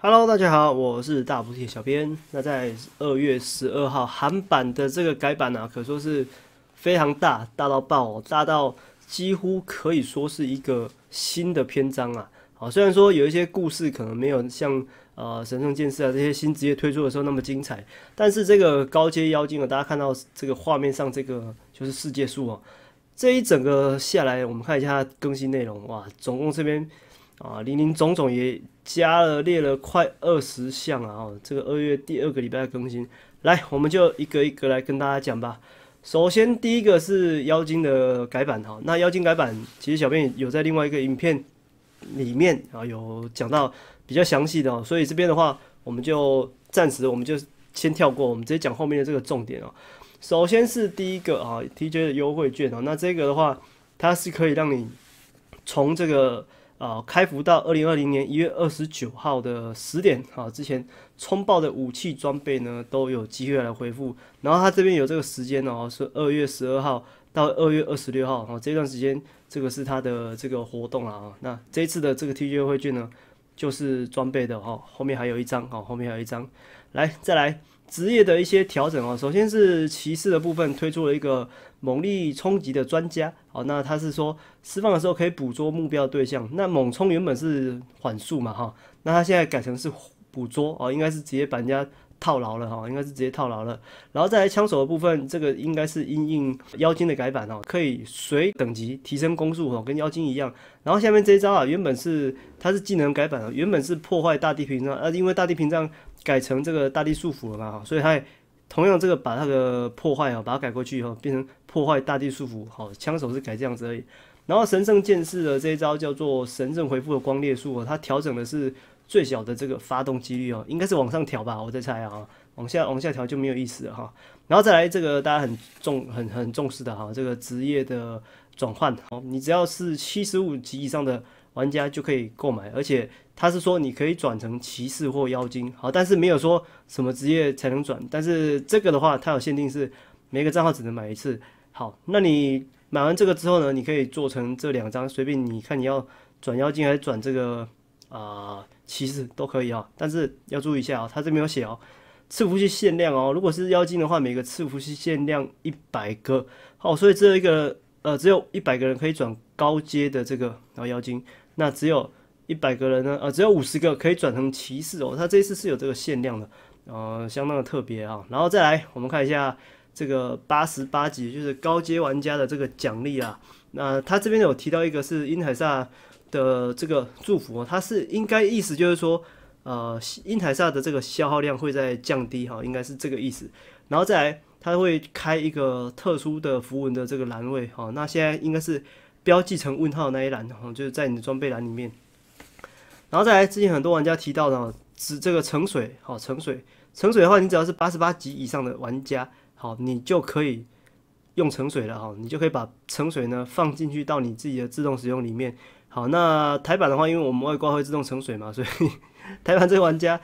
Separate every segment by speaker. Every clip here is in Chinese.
Speaker 1: Hello，大家好，我是大补铁小编。那在二月十二号，韩版的这个改版呢，可说是非常大，大到爆，大到几乎可以说是一个新的篇章啊！好，虽然说有一些故事可能没有像呃神圣剑士啊这些新职业推出的时候那么精彩，但是这个高阶妖精啊，大家看到这个画面上这个就是世界树啊，这一整个下来，我们看一下更新内容哇，总共这边。啊，零零总总也加了列了快二十项啊！哦，这个二月第二个礼拜更新，来，我们就一个一个来跟大家讲吧。首先第一个是妖精的改版哈，那妖精改版其实小编有在另外一个影片里面啊有讲到比较详细的哦，所以这边的话，我们就暂时我们就先跳过，我们直接讲后面的这个重点哦。首先是第一个啊，TJ 的优惠券哦，那这个的话，它是可以让你从这个。啊，开服到二零二零年一月二十九号的十点啊，之前冲爆的武器装备呢，都有机会来恢复。然后他这边有这个时间哦，是二月十二号到二月二十六号啊，这段时间这个是他的这个活动了啊。那这次的这个 TJ 优惠券呢，就是装备的哦，后面还有一张哦，后面还有一张，来再来职业的一些调整啊，首先是骑士的部分推出了一个猛力冲击的专家。哦，那他是说释放的时候可以捕捉目标对象。那猛冲原本是缓速嘛，哈，那他现在改成是捕捉哦，应该是直接把人家套牢了哈，应该是直接套牢了。然后再来枪手的部分，这个应该是应妖精的改版哦，可以随等级提升攻速哦，跟妖精一样。然后下面这一招啊，原本是它是技能改版的，原本是破坏大地屏障，呃，因为大地屏障改成这个大地束缚了嘛，哈，所以它同样这个把那的破坏啊，把它改过去以后变成。破坏大地束缚，好，枪手是改这样子而已。然后神圣剑士的这一招叫做神圣回复的光烈术，它调整的是最小的这个发动几率啊，应该是往上调吧，我在猜啊，往下往下调就没有意思了哈。然后再来这个大家很重很很重视的哈，这个职业的转换，你只要是七十五级以上的玩家就可以购买，而且它是说你可以转成骑士或妖精，好，但是没有说什么职业才能转，但是这个的话它有限定是每个账号只能买一次。好，那你买完这个之后呢？你可以做成这两张，随便你看你要转妖精还是转这个啊骑士都可以啊，但是要注意一下啊，它这边有写哦，赐福系限量哦。如果是妖精的话，每个赐福系限量一百个。好，所以只有一个呃，只有一百个人可以转高阶的这个啊妖精，那只有一百个人呢，呃，只有五十个可以转成骑士哦。它这次是有这个限量的，呃，相当的特别啊。然后再来，我们看一下。这个八十八级就是高阶玩家的这个奖励啊。那他这边有提到一个是英海萨的这个祝福啊，它是应该意思就是说，呃，英海萨的这个消耗量会在降低哈，应该是这个意思。然后再来，他会开一个特殊的符文的这个栏位哈。那现在应该是标记成问号那一栏哈，就是在你的装备栏里面。然后再来，之前很多玩家提到呢，是这个沉水好沉水沉水的话，你只要是八十八级以上的玩家。好，你就可以用盛水了哈，你就可以把盛水呢放进去到你自己的自动使用里面。好，那台版的话，因为我们外挂会自动盛水嘛，所以 台版这玩家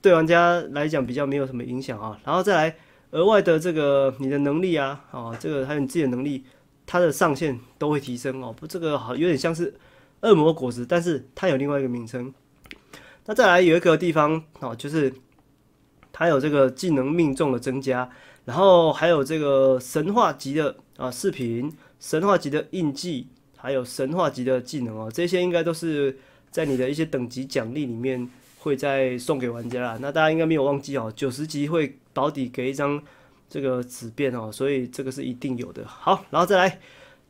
Speaker 1: 对玩家来讲比较没有什么影响啊。然后再来额外的这个你的能力啊，啊，这个还有你自己的能力，它的上限都会提升哦。不，这个好有点像是恶魔果实，但是它有另外一个名称。那再来有一个地方哦，就是。还有这个技能命中的增加，然后还有这个神话级的啊视频，神话级的印记，还有神话级的技能哦，这些应该都是在你的一些等级奖励里面会再送给玩家啦。那大家应该没有忘记哦，九十级会保底给一张这个纸变哦，所以这个是一定有的。好，然后再来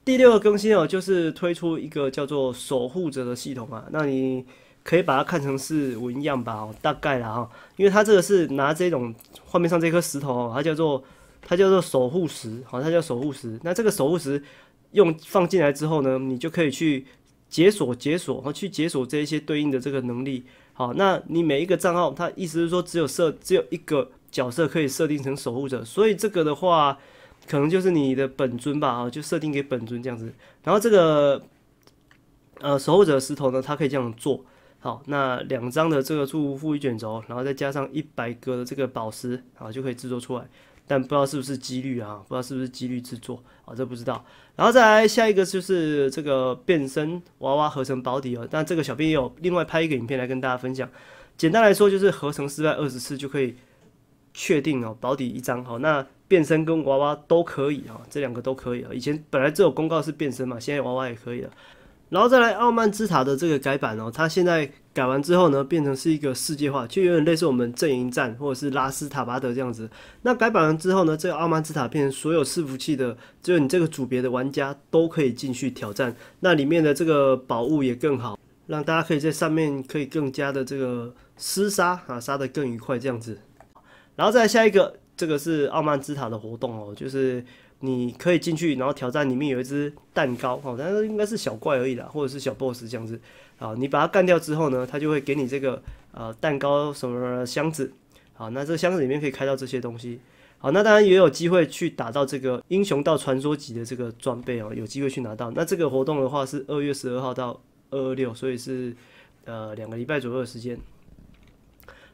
Speaker 1: 第六个更新哦，就是推出一个叫做守护者的系统啊，那你。可以把它看成是纹样吧，哦，大概啦哈，因为它这个是拿这种画面上这颗石头，它叫做它叫做守护石，好，它叫守护石。那这个守护石用放进来之后呢，你就可以去解锁解锁，去解锁这一些对应的这个能力。好，那你每一个账号，它意思是说只有设只有一个角色可以设定成守护者，所以这个的话，可能就是你的本尊吧，哦，就设定给本尊这样子。然后这个呃守护者石头呢，它可以这样做。好，那两张的这个祝福卷轴，然后再加上一百个的这个宝石，啊，就可以制作出来。但不知道是不是几率啊，不知道是不是几率制作啊，这不知道。然后再来下一个就是这个变身娃娃合成保底哦，但这个小编也有另外拍一个影片来跟大家分享。简单来说就是合成失败二十次就可以确定哦，保底一张。好，那变身跟娃娃都可以啊，这两个都可以啊。以前本来只有公告是变身嘛，现在娃娃也可以了。然后再来傲慢之塔的这个改版哦，它现在改完之后呢，变成是一个世界化，就有点类似我们阵营战或者是拉斯塔巴德这样子。那改版完之后呢，这个傲慢之塔变成所有伺服器的，只有你这个组别的玩家都可以进去挑战。那里面的这个宝物也更好，让大家可以在上面可以更加的这个厮杀啊，杀得更愉快这样子。然后再下一个，这个是傲慢之塔的活动哦，就是。你可以进去，然后挑战里面有一只蛋糕哦，但是应该是小怪而已啦，或者是小 boss 这样子，啊，你把它干掉之后呢，它就会给你这个呃蛋糕什么箱子，好，那这个箱子里面可以开到这些东西，好，那当然也有机会去打到这个英雄到传说级的这个装备哦，有机会去拿到。那这个活动的话是二月十二号到二六，所以是呃两个礼拜左右的时间。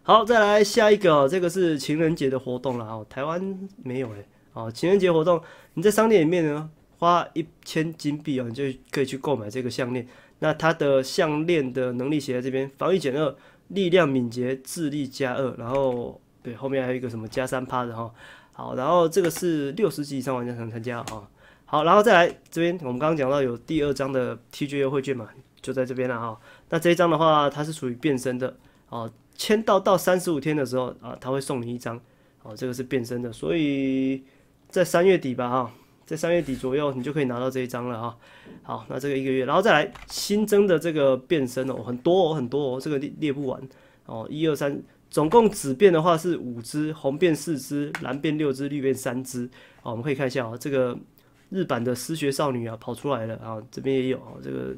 Speaker 1: 好，再来下一个，这个是情人节的活动啦，哦，台湾没有诶。哦，情人节活动，你在商店里面呢，花一千金币哦，你就可以去购买这个项链。那它的项链的能力写在这边：防御减二，力量敏捷智力加二，然后对，后面还有一个什么加三趴的哈。好，然后这个是六十级以上玩家才能参加啊。好，然后再来这边，我们刚刚讲到有第二张的 TJ 优惠券嘛，就在这边了哈。那这一张的话，它是属于变身的哦。签到到三十五天的时候啊，它会送你一张哦，这个是变身的，所以。在三月底吧，哈，在三月底左右你就可以拿到这一张了，哈。好，那这个一个月，然后再来新增的这个变身哦，很多哦，很多哦，这个列列不完哦，一二三，总共紫变的话是五只，红变四只，蓝变六只，绿变三只。好，我们可以看一下啊，这个日版的失学少女啊跑出来了啊，这边也有啊，这个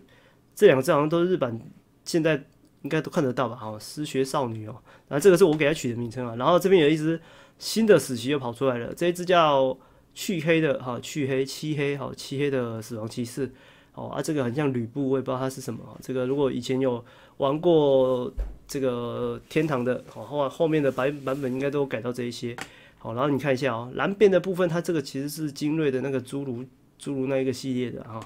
Speaker 1: 这两只好像都是日版，现在应该都看得到吧？好，失学少女哦，那这个是我给它取的名称啊，然后这边有一只。新的死骑又跑出来了，这一只叫去黑的哈，去黑漆黑哈，漆黑的死亡骑士，哦啊，这个很像吕布，我也不知道他是什么这个如果以前有玩过这个天堂的，好后后面的版版本应该都改到这一些，好，然后你看一下哦，蓝变的部分，它这个其实是精锐的那个侏儒，侏儒那一个系列的哈，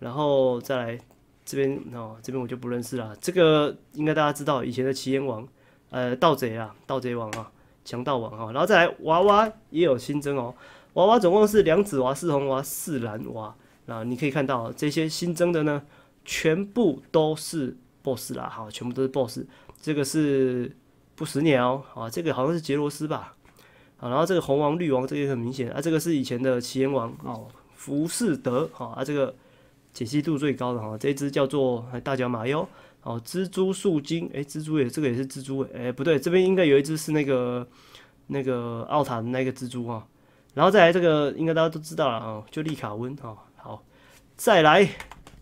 Speaker 1: 然后再来这边哦，这边我就不认识了，这个应该大家知道，以前的齐炎王，呃，盗贼啊，盗贼王啊。强盗王哈，然后再来娃娃也有新增哦。娃娃总共是两紫娃、四红娃、四蓝娃。那你可以看到这些新增的呢，全部都是 boss 啦，哈，全部都是 boss。这个是不死鸟，啊，这个好像是杰罗斯吧，啊，然后这个红王、绿王这也很明显啊，这个是以前的齐天王哦，浮士德哈，啊，这个解析度最高的哈，这只叫做大脚马哟。好，蜘蛛树精，哎，蜘蛛也，这个也是蜘蛛，哎，不对，这边应该有一只是那个那个奥塔的那个蜘蛛啊，然后再来这个，应该大家都知道了啊，就利卡温啊，好，再来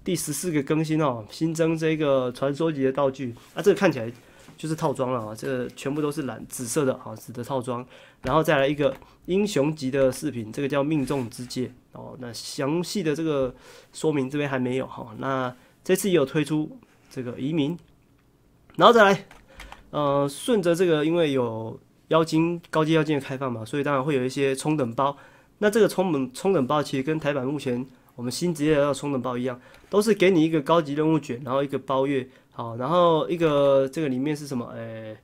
Speaker 1: 第十四个更新哦，新增这个传说级的道具啊，这个看起来就是套装了啊，这全部都是蓝紫色的，啊，紫的套装，然后再来一个英雄级的饰品，这个叫命中之戒哦，那详细的这个说明这边还没有哈，那这次也有推出。这个移民，然后再来，呃，顺着这个，因为有妖精高级妖精的开放嘛，所以当然会有一些充等包。那这个充等充等包，其实跟台版目前我们新职业要充等包一样，都是给你一个高级任务卷，然后一个包月，好，然后一个这个里面是什么？哎，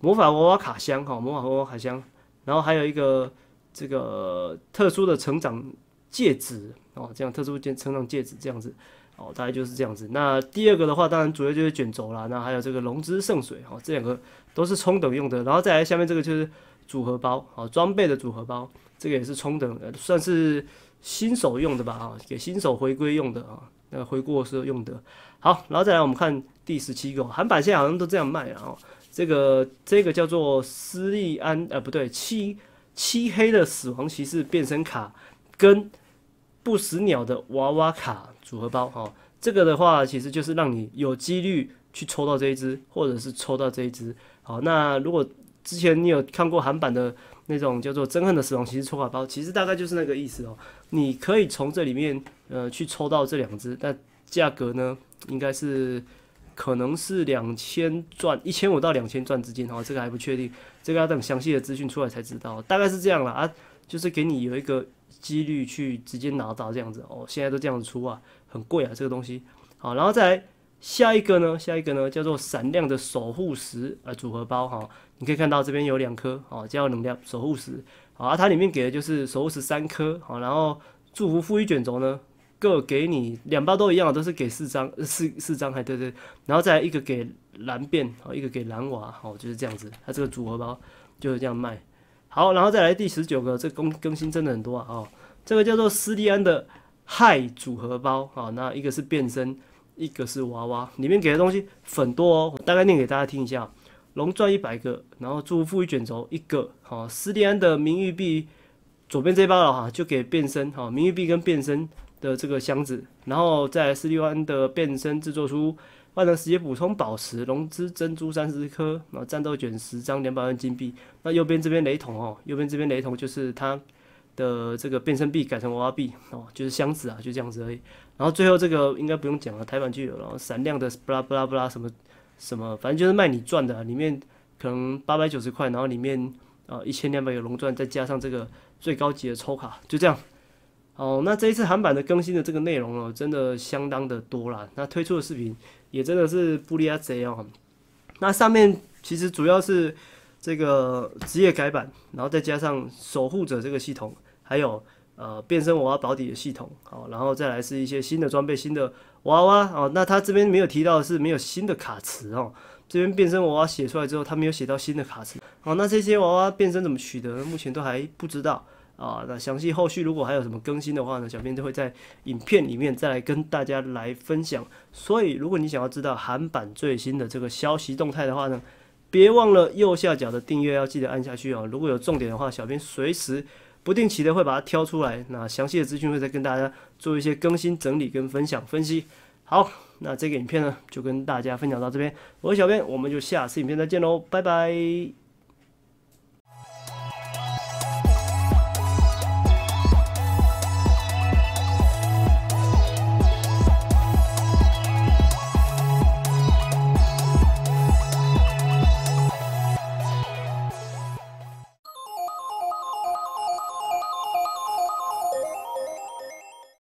Speaker 1: 魔法娃娃卡箱哈，魔法娃娃卡箱，然后还有一个这个特殊的成长戒指哦，这样特殊戒成长戒指这样子。哦，大概就是这样子。那第二个的话，当然主要就是卷轴啦。那还有这个龙之圣水，哦，这两个都是充等用的。然后再来下面这个就是组合包，哦，装备的组合包，这个也是充等，算是新手用的吧，啊，给新手回归用的啊，那回过时候用的。好，然后再来我们看第十七个，韩版现在好像都这样卖，了哦。这个这个叫做斯利安，呃，不对，漆漆黑的死亡骑士变身卡跟。不死鸟的娃娃卡组合包，哈，这个的话其实就是让你有几率去抽到这一只，或者是抽到这一只，好，那如果之前你有看过韩版的那种叫做《憎恨的死亡骑士》抽卡包，其实大概就是那个意思哦。你可以从这里面，呃，去抽到这两只，但价格呢，应该是可能是两千钻，一千五到两千钻之间，哈，这个还不确定，这个要等详细的资讯出来才知道，大概是这样了啊。就是给你有一个几率去直接拿到这样子哦，现在都这样子出啊，很贵啊这个东西。好，然后再来下一个呢，下一个呢叫做闪亮的守护石啊组合包哈，你可以看到这边有两颗哦，叫能量守护石。好，它里面给的就是守护石三颗好，然后祝福赋予卷轴呢，各给你两包都一样，都是给四张四四张还对对，然后再一个给蓝变哦，一个给蓝娃哦，就是这样子，它这个组合包就是这样卖。好，然后再来第十九个，这更更新真的很多啊！哦，这个叫做斯蒂安的嗨组合包啊，那一个是变身，一个是娃娃，里面给的东西很多哦。我大概念给大家听一下：龙钻一百个，然后祝福一卷轴一个，好，斯蒂安的名誉币，左边这包了哈，就给变身，好，名誉币跟变身的这个箱子，然后在斯蒂安的变身制作出。万能石间补充宝石，龙之珍珠三十颗，然后战斗卷十张，两百万金币。那右边这边雷同哦，右边这边雷同就是它的这个变身币改成娃娃币哦，就是箱子啊，就这样子而已。然后最后这个应该不用讲了，台版就有。了，闪亮的布拉布拉布拉什么什么，反正就是卖你钻的，里面可能八百九十块，然后里面啊一千两百个龙钻，再加上这个最高级的抽卡，就这样。哦，那这一次韩版的更新的这个内容哦，真的相当的多啦。那推出的视频。也真的是不离不弃哦。那上面其实主要是这个职业改版，然后再加上守护者这个系统，还有呃变身娃娃保底的系统，好，然后再来是一些新的装备、新的娃娃哦。那他这边没有提到的是没有新的卡池哦，这边变身娃娃写出来之后，他没有写到新的卡池。好，那这些娃娃变身怎么取得？目前都还不知道。啊，那详细后续如果还有什么更新的话呢，小编就会在影片里面再来跟大家来分享。所以如果你想要知道韩版最新的这个消息动态的话呢，别忘了右下角的订阅要记得按下去啊。如果有重点的话，小编随时不定期的会把它挑出来。那详细的资讯会再跟大家做一些更新整理跟分享分析。好，那这个影片呢就跟大家分享到这边，我是小编，我们就下次影片再见喽，拜拜。